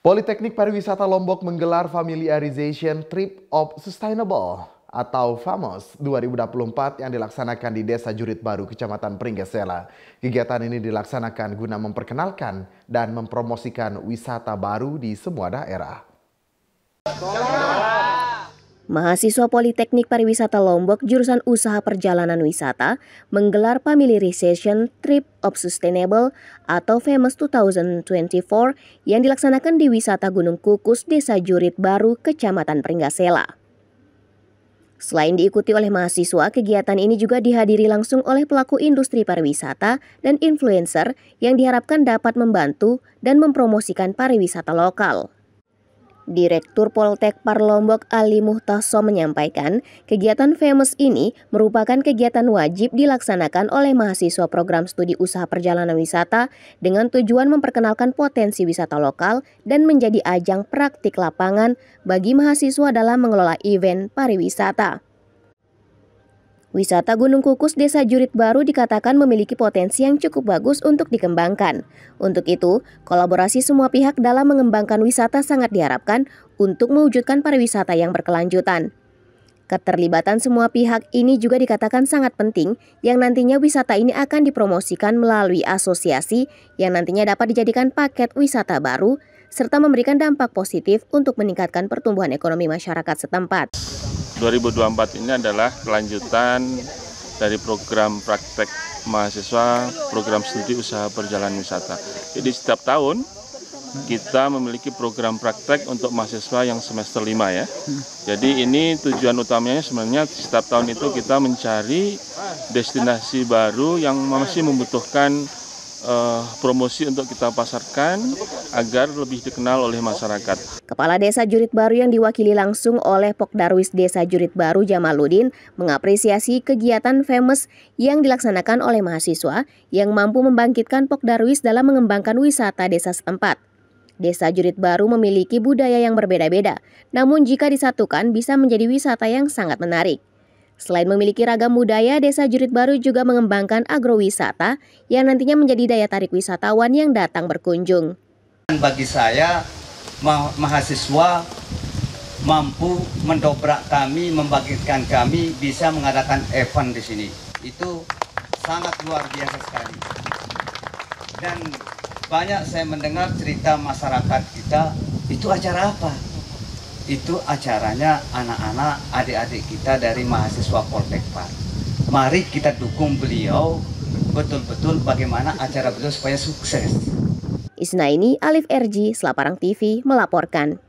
Politeknik Pariwisata Lombok menggelar Familiarization Trip of Sustainable atau FAMOS 2024 yang dilaksanakan di Desa Jurit Baru, Kecamatan Pringgesela. Kegiatan ini dilaksanakan guna memperkenalkan dan mempromosikan wisata baru di semua daerah. Mahasiswa Politeknik Pariwisata Lombok jurusan Usaha Perjalanan Wisata menggelar family recession Trip of Sustainable atau Famous 2024 yang dilaksanakan di Wisata Gunung Kukus, Desa Jurit Baru, Kecamatan Pringgasela. Selain diikuti oleh mahasiswa, kegiatan ini juga dihadiri langsung oleh pelaku industri pariwisata dan influencer yang diharapkan dapat membantu dan mempromosikan pariwisata lokal. Direktur Poltek Parlombok Ali Muhtaso menyampaikan, kegiatan FAMOUS ini merupakan kegiatan wajib dilaksanakan oleh mahasiswa program studi usaha perjalanan wisata dengan tujuan memperkenalkan potensi wisata lokal dan menjadi ajang praktik lapangan bagi mahasiswa dalam mengelola event pariwisata. Wisata Gunung Kukus Desa Jurit Baru dikatakan memiliki potensi yang cukup bagus untuk dikembangkan. Untuk itu, kolaborasi semua pihak dalam mengembangkan wisata sangat diharapkan untuk mewujudkan pariwisata yang berkelanjutan. Keterlibatan semua pihak ini juga dikatakan sangat penting yang nantinya wisata ini akan dipromosikan melalui asosiasi yang nantinya dapat dijadikan paket wisata baru serta memberikan dampak positif untuk meningkatkan pertumbuhan ekonomi masyarakat setempat. 2024 ini adalah kelanjutan dari program praktek mahasiswa program studi usaha perjalanan wisata. Jadi setiap tahun kita memiliki program praktek untuk mahasiswa yang semester 5 ya. Jadi ini tujuan utamanya sebenarnya setiap tahun itu kita mencari destinasi baru yang masih membutuhkan uh, promosi untuk kita pasarkan agar lebih dikenal oleh masyarakat. Kepala Desa Jurit Baru yang diwakili langsung oleh Pokdarwis Desa Jurit Baru Jamaludin mengapresiasi kegiatan famous yang dilaksanakan oleh mahasiswa yang mampu membangkitkan Pokdarwis dalam mengembangkan wisata desa setempat. Desa Jurit Baru memiliki budaya yang berbeda-beda, namun jika disatukan bisa menjadi wisata yang sangat menarik. Selain memiliki ragam budaya, Desa Jurit Baru juga mengembangkan agrowisata yang nantinya menjadi daya tarik wisatawan yang datang berkunjung. Bagi saya, ma mahasiswa mampu mendobrak kami, membangkitkan kami, bisa mengadakan event di sini. Itu sangat luar biasa sekali. Dan banyak saya mendengar cerita masyarakat kita, itu acara apa? itu acaranya anak-anak adik-adik kita dari mahasiswa Poltekpar. Mari kita dukung beliau betul-betul bagaimana acara beliau supaya sukses. Isna ini Alif RG, Selaparang TV melaporkan.